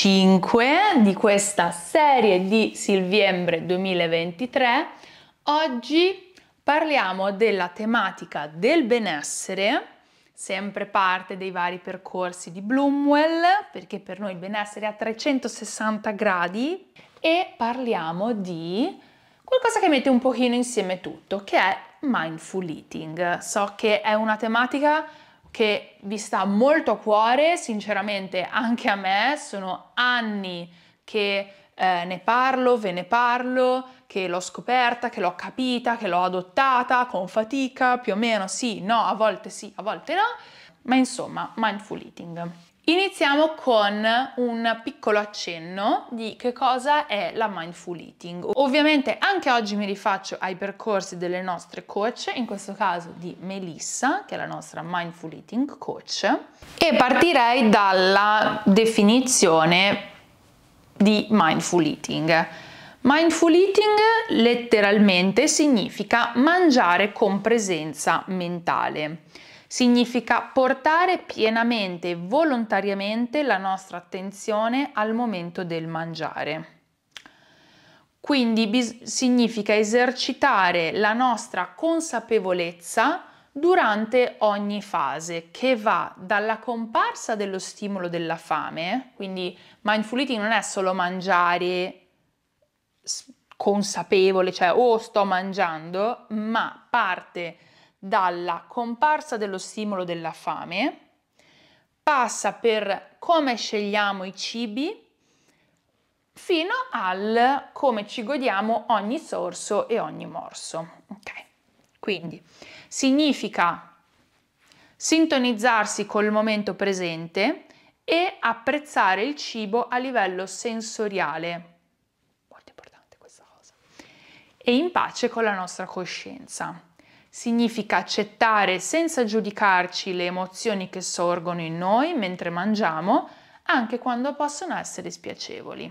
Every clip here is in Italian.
5 di questa serie di Silviembre 2023. Oggi parliamo della tematica del benessere, sempre parte dei vari percorsi di Bloomwell, perché per noi il benessere è a 360 gradi, e parliamo di qualcosa che mette un pochino insieme tutto, che è mindful eating. So che è una tematica che vi sta molto a cuore, sinceramente anche a me, sono anni che eh, ne parlo, ve ne parlo, che l'ho scoperta, che l'ho capita, che l'ho adottata con fatica, più o meno sì, no, a volte sì, a volte no, ma insomma, mindful eating. Iniziamo con un piccolo accenno di che cosa è la mindful eating. Ovviamente anche oggi mi rifaccio ai percorsi delle nostre coach, in questo caso di Melissa, che è la nostra mindful eating coach, e partirei dalla definizione di mindful eating. Mindful eating letteralmente significa mangiare con presenza mentale. Significa portare pienamente e volontariamente la nostra attenzione al momento del mangiare. Quindi significa esercitare la nostra consapevolezza durante ogni fase che va dalla comparsa dello stimolo della fame, quindi mindful eating non è solo mangiare consapevole, cioè o oh, sto mangiando, ma parte dalla comparsa dello stimolo della fame, passa per come scegliamo i cibi, fino al come ci godiamo ogni sorso e ogni morso. Ok, quindi significa sintonizzarsi col momento presente e apprezzare il cibo a livello sensoriale. Molto importante questa cosa. E in pace con la nostra coscienza. Significa accettare senza giudicarci le emozioni che sorgono in noi mentre mangiamo, anche quando possono essere spiacevoli.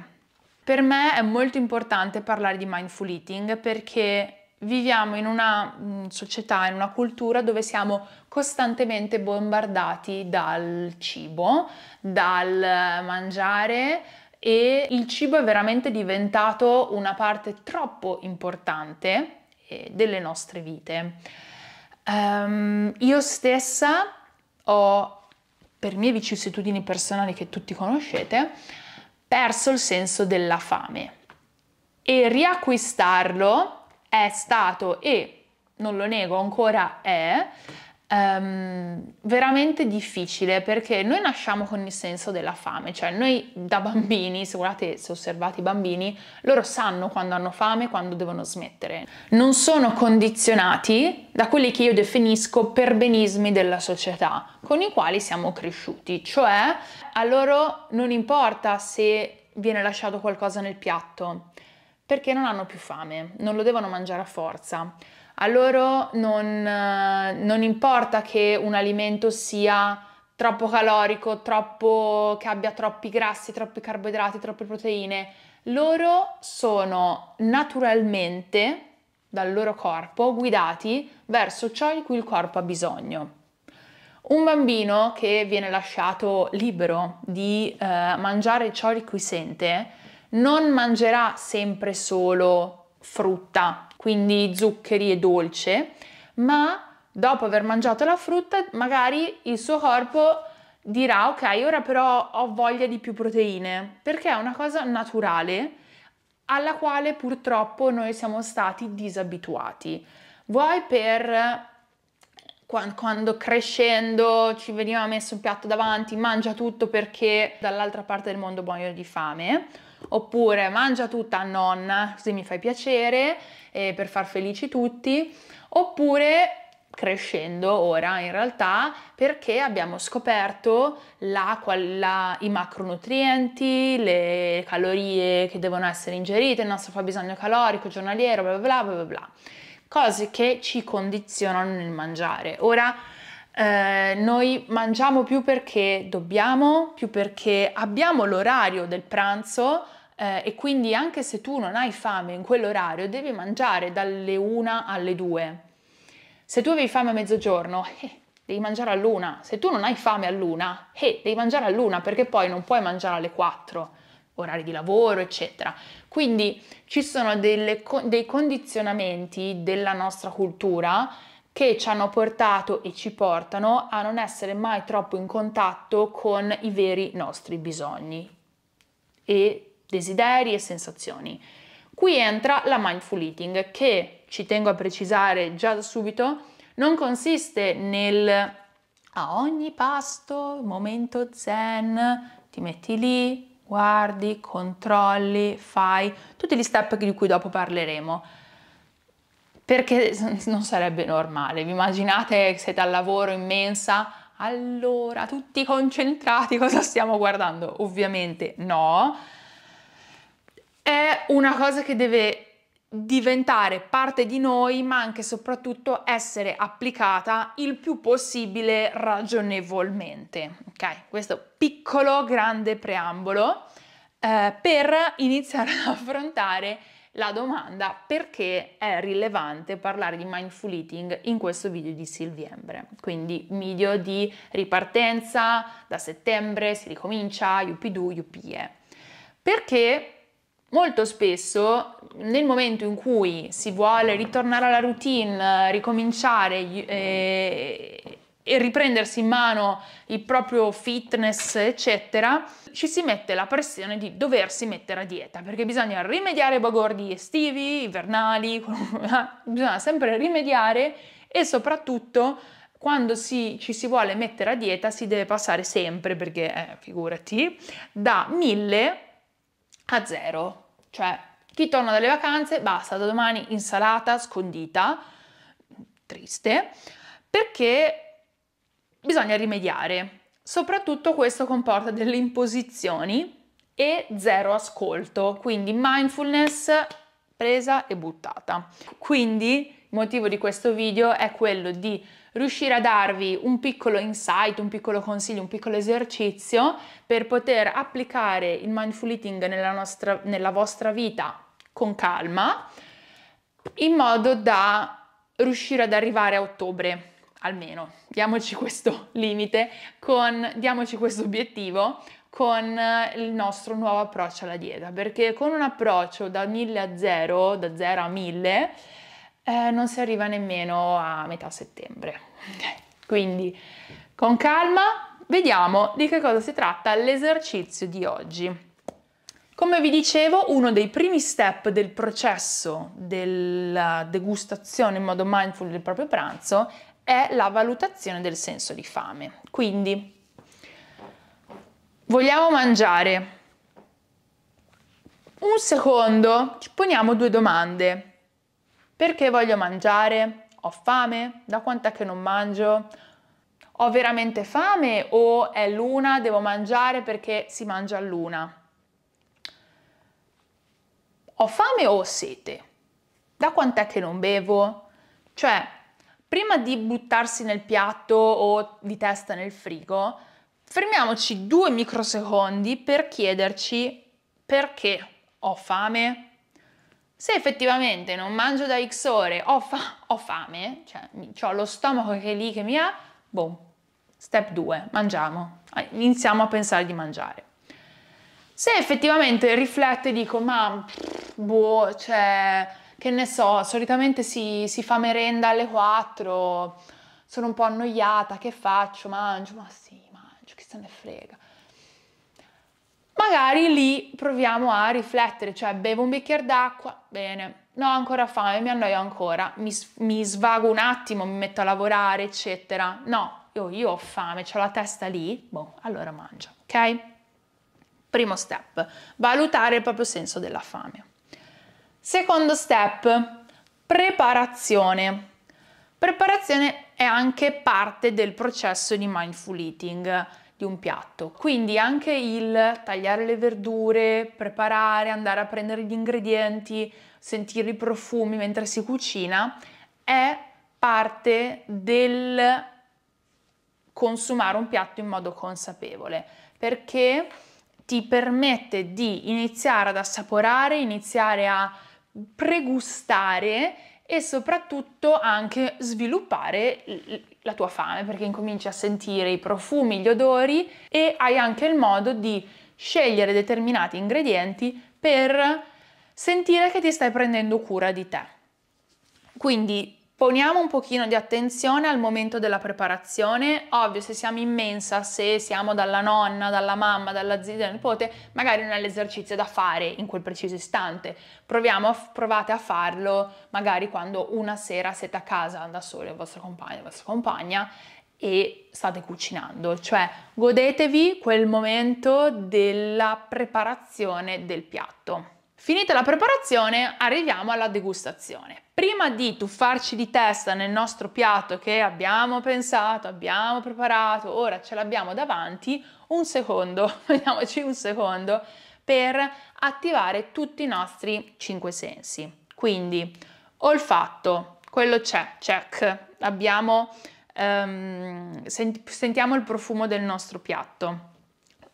Per me è molto importante parlare di mindful eating perché viviamo in una mm, società, in una cultura dove siamo costantemente bombardati dal cibo, dal mangiare, e il cibo è veramente diventato una parte troppo importante eh, delle nostre vite. Um, io stessa ho, per mie vicissitudini personali che tutti conoscete, perso il senso della fame e riacquistarlo è stato e non lo nego ancora è Um, veramente difficile perché noi nasciamo con il senso della fame, cioè noi da bambini, se guardate, se osservate i bambini, loro sanno quando hanno fame, quando devono smettere. Non sono condizionati da quelli che io definisco perbenismi della società con i quali siamo cresciuti, cioè a loro non importa se viene lasciato qualcosa nel piatto perché non hanno più fame, non lo devono mangiare a forza. A loro non, eh, non importa che un alimento sia troppo calorico, troppo, che abbia troppi grassi, troppi carboidrati, troppe proteine. Loro sono naturalmente dal loro corpo guidati verso ciò di cui il corpo ha bisogno. Un bambino che viene lasciato libero di eh, mangiare ciò di cui sente non mangerà sempre solo frutta, quindi zuccheri e dolce, ma dopo aver mangiato la frutta magari il suo corpo dirà ok, ora però ho voglia di più proteine, perché è una cosa naturale alla quale purtroppo noi siamo stati disabituati. Vuoi per quando crescendo ci veniva messo un piatto davanti, mangia tutto perché dall'altra parte del mondo muoiono di fame, oppure mangia tutta a nonna, così mi fai piacere, eh, per far felici tutti, oppure crescendo ora in realtà perché abbiamo scoperto la, la, i macronutrienti, le calorie che devono essere ingerite, il nostro fabbisogno calorico giornaliero, bla bla bla bla bla, cose che ci condizionano nel mangiare. Ora eh, noi mangiamo più perché dobbiamo, più perché abbiamo l'orario del pranzo eh, e quindi anche se tu non hai fame in quell'orario devi mangiare dalle 1 alle 2. Se tu avevi fame a mezzogiorno, eh, devi mangiare all'una. Se tu non hai fame all'una, eh, devi mangiare all'una perché poi non puoi mangiare alle 4 orari di lavoro, eccetera. Quindi ci sono delle, dei condizionamenti della nostra cultura che ci hanno portato e ci portano a non essere mai troppo in contatto con i veri nostri bisogni e desideri e sensazioni. Qui entra la mindful eating che, ci tengo a precisare già da subito, non consiste nel a ogni pasto, momento zen, ti metti lì, guardi, controlli, fai tutti gli step di cui dopo parleremo perché non sarebbe normale. Vi immaginate che siete al lavoro in mensa? Allora, tutti concentrati, cosa stiamo guardando? Ovviamente no. È una cosa che deve diventare parte di noi, ma anche e soprattutto essere applicata il più possibile ragionevolmente. Ok, questo piccolo grande preambolo eh, per iniziare ad affrontare la domanda perché è rilevante parlare di mindful eating in questo video di Silviembre. Quindi video di ripartenza, da settembre si ricomincia, yuppidoo, yuppie. Perché molto spesso nel momento in cui si vuole ritornare alla routine, ricominciare, eh, e riprendersi in mano il proprio fitness, eccetera, ci si mette la pressione di doversi mettere a dieta, perché bisogna rimediare i bagordi estivi, invernali, bisogna sempre rimediare e soprattutto quando si, ci si vuole mettere a dieta si deve passare sempre, perché eh, figurati, da 1000 a 0, cioè chi torna dalle vacanze basta, da domani insalata scondita, triste, perché bisogna rimediare. Soprattutto questo comporta delle imposizioni e zero ascolto, quindi mindfulness presa e buttata. Quindi il motivo di questo video è quello di riuscire a darvi un piccolo insight, un piccolo consiglio, un piccolo esercizio per poter applicare il mindful eating nella, nostra, nella vostra vita con calma in modo da riuscire ad arrivare a ottobre almeno diamoci questo limite, con, diamoci questo obiettivo con eh, il nostro nuovo approccio alla dieta, perché con un approccio da 1000 a 0, da 0 a 1000, eh, non si arriva nemmeno a metà settembre. Quindi con calma vediamo di che cosa si tratta l'esercizio di oggi. Come vi dicevo, uno dei primi step del processo della degustazione in modo mindful del proprio pranzo è la valutazione del senso di fame. Quindi, vogliamo mangiare. Un secondo, ci poniamo due domande. Perché voglio mangiare? Ho fame? Da quant'è che non mangio? Ho veramente fame o è l'una, devo mangiare perché si mangia luna? Ho fame o ho sete? Da quant'è che non bevo? Cioè, prima di buttarsi nel piatto o di testa nel frigo, fermiamoci due microsecondi per chiederci perché ho fame. Se effettivamente non mangio da X ore, ho, fa- ho fame, cioè ho lo stomaco che è lì che mi ha, boh, step 2, mangiamo, iniziamo a pensare di mangiare. Se effettivamente rifletto e dico, ma boh, cioè che ne so, solitamente si, si fa merenda alle 4, sono un po' annoiata, che faccio? Mangio, ma sì, mangio, che se ne frega. Magari lì proviamo a riflettere, cioè bevo un bicchiere d'acqua, bene, no, ho ancora fame, mi annoio ancora, mi, mi, svago un attimo, mi metto a lavorare, eccetera. No, io, io ho fame, ho la testa lì, boh, allora mangio, ok? Primo step, valutare il proprio senso della fame. Secondo step, preparazione. Preparazione è anche parte del processo di mindful eating di un piatto, quindi anche il tagliare le verdure, preparare, andare a prendere gli ingredienti, sentire i profumi mentre si cucina è parte del consumare un piatto in modo consapevole, perché ti permette di iniziare ad assaporare, iniziare a pregustare e soprattutto anche sviluppare la tua fame perché incominci a sentire i profumi, gli odori e hai anche il modo di scegliere determinati ingredienti per sentire che ti stai prendendo cura di te. Quindi Poniamo un pochino di attenzione al momento della preparazione, ovvio se siamo in mensa, se siamo dalla nonna, dalla mamma, dalla zia, dal nipote, magari non è l'esercizio da fare in quel preciso istante, Proviamo, provate a farlo magari quando una sera siete a casa da sole, il vostro compagno, la vostra compagna e state cucinando, cioè godetevi quel momento della preparazione del piatto. Finita la preparazione arriviamo alla degustazione. Prima di tuffarci di testa nel nostro piatto che abbiamo pensato, abbiamo preparato, ora ce l'abbiamo davanti, un secondo, vediamoci un secondo, per attivare tutti i nostri cinque sensi. Quindi olfatto, quello c'è, check, abbiamo, um, ehm, sent sentiamo il profumo del nostro piatto.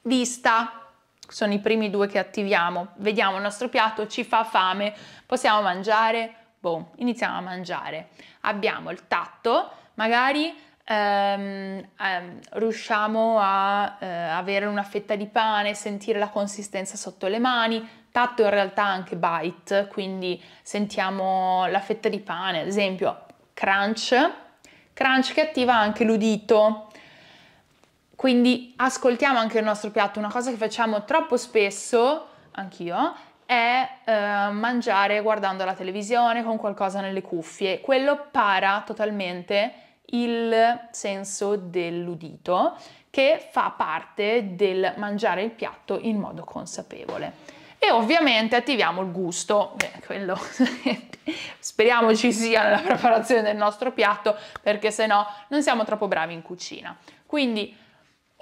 Vista, sono i primi due che attiviamo. Vediamo il nostro piatto, ci fa fame, possiamo mangiare? Boh, iniziamo a mangiare. Abbiamo il tatto, magari ehm, ehm, riusciamo a eh, avere una fetta di pane, sentire la consistenza sotto le mani. Tatto in realtà anche bite, quindi sentiamo la fetta di pane, ad esempio crunch. Crunch che attiva anche l'udito, quindi ascoltiamo anche il nostro piatto, una cosa che facciamo troppo spesso, anch'io, è eh, mangiare guardando la televisione con qualcosa nelle cuffie. Quello para totalmente il senso dell'udito che fa parte del mangiare il piatto in modo consapevole. E ovviamente attiviamo il gusto, Beh, quello speriamo ci sia nella preparazione del nostro piatto perché se no non siamo troppo bravi in cucina. Quindi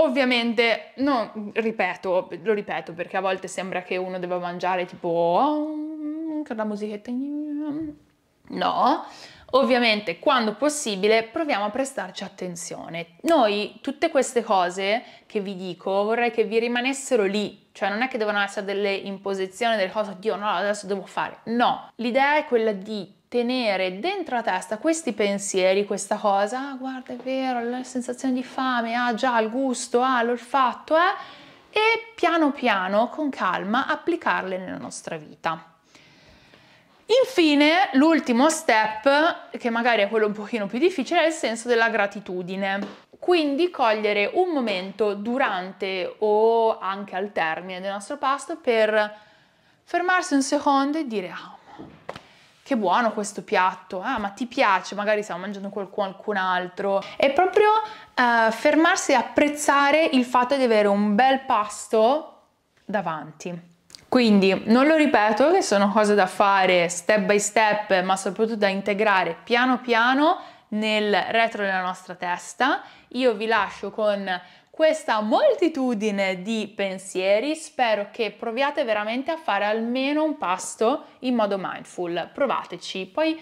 Ovviamente, no, ripeto, lo ripeto perché a volte sembra che uno debba mangiare tipo oh, la musichetta. No, ovviamente quando possibile proviamo a prestarci attenzione. Noi tutte queste cose che vi dico vorrei che vi rimanessero lì, cioè non è che devono essere delle imposizioni, delle cose, Dio no, adesso devo fare. No, l'idea è quella di tenere dentro la testa questi pensieri, questa cosa, ah, guarda è vero, la sensazione di fame, ah già il gusto, ah l'olfatto, eh, e piano piano, con calma, applicarle nella nostra vita. Infine, l'ultimo step, che magari è quello un pochino più difficile, è il senso della gratitudine. Quindi cogliere un momento durante o anche al termine del nostro pasto per fermarsi un secondo e dire ah, che buono questo piatto, ah ma ti piace, magari stiamo mangiando qualcun altro. È proprio eh, fermarsi e apprezzare il fatto di avere un bel pasto davanti. Quindi non lo ripeto che sono cose da fare step by step, ma soprattutto da integrare piano piano nel retro della nostra testa. Io vi lascio con questa moltitudine di pensieri, spero che proviate veramente a fare almeno un pasto in modo mindful. Provateci, poi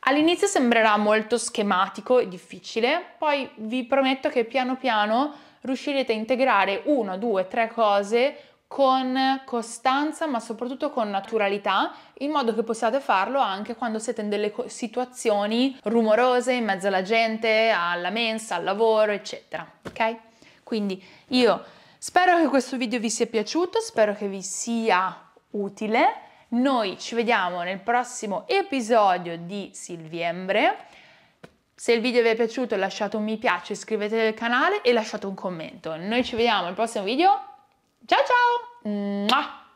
all'inizio sembrerà molto schematico e difficile, poi vi prometto che piano piano riuscirete a integrare una, due, tre cose con costanza ma soprattutto con naturalità in modo che possiate farlo anche quando siete in delle situazioni rumorose in mezzo alla gente, alla mensa, al lavoro eccetera ok? Quindi io spero che questo video vi sia piaciuto, spero che vi sia utile. Noi ci vediamo nel prossimo episodio di Silviembre. Se il video vi è piaciuto lasciate un mi piace, iscrivetevi al canale e lasciate un commento. Noi ci vediamo al prossimo video. Ciao ciao!